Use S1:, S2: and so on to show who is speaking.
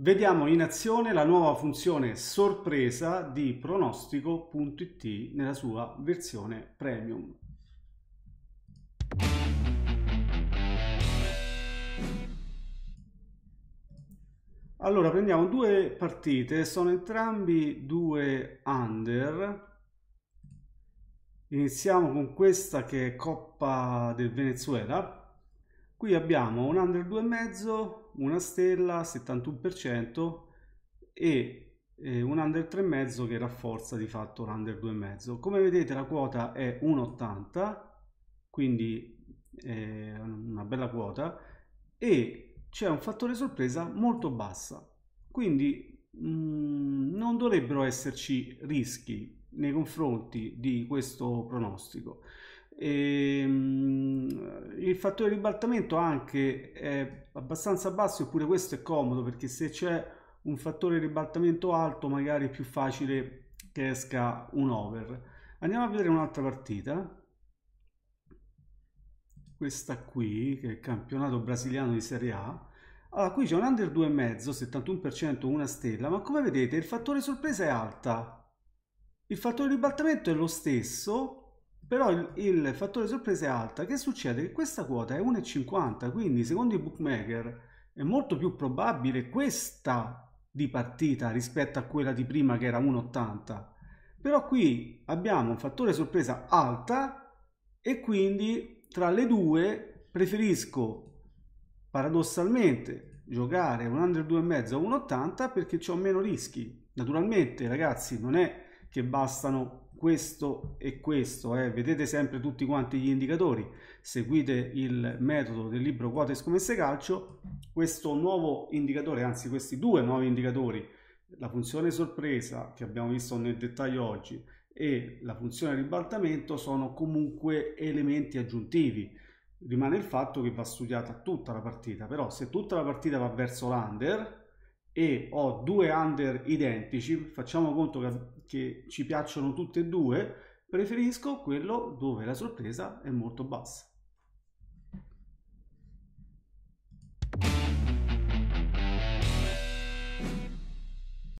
S1: vediamo in azione la nuova funzione sorpresa di pronostico.it nella sua versione premium. Allora prendiamo due partite, sono entrambi due under. Iniziamo con questa che è Coppa del Venezuela Qui abbiamo un under 2,5, una stella 71% e eh, un under 3,5 che rafforza di fatto l'under 2,5. Come vedete la quota è 1,80, quindi è eh, una bella quota, e c'è un fattore sorpresa molto bassa. Quindi mm, non dovrebbero esserci rischi nei confronti di questo pronostico. E, ehm, il fattore ribaltamento anche è abbastanza basso, eppure questo è comodo perché se c'è un fattore ribaltamento alto magari è più facile che esca un over. Andiamo a vedere un'altra partita. Questa qui, che è il campionato brasiliano di Serie A. Allora, qui c'è un under 2,5, 71%, una stella, ma come vedete il fattore sorpresa è alta. Il fattore ribaltamento è lo stesso, però il, il, fattore sorpresa è alta. Che succede? Che questa quota è 1,50, quindi secondo i bookmaker è molto più probabile questa di partita rispetto a quella di prima che era 1,80. Però qui abbiamo un fattore sorpresa alta e quindi tra le due preferisco paradossalmente giocare un under 2,5 a 1,80 perché ho meno rischi. Naturalmente ragazzi non è che bastano questo e questo eh. vedete sempre tutti quanti gli indicatori seguite il metodo del libro quote scommesse calcio questo nuovo indicatore anzi questi due nuovi indicatori la funzione sorpresa che abbiamo visto nel dettaglio oggi e la funzione ribaltamento sono comunque elementi aggiuntivi rimane il fatto che va studiata tutta la partita però se tutta la partita va verso l'under e ho due under identici, facciamo conto che, che ci piacciono tutte e due, preferisco quello dove la sorpresa è molto bassa.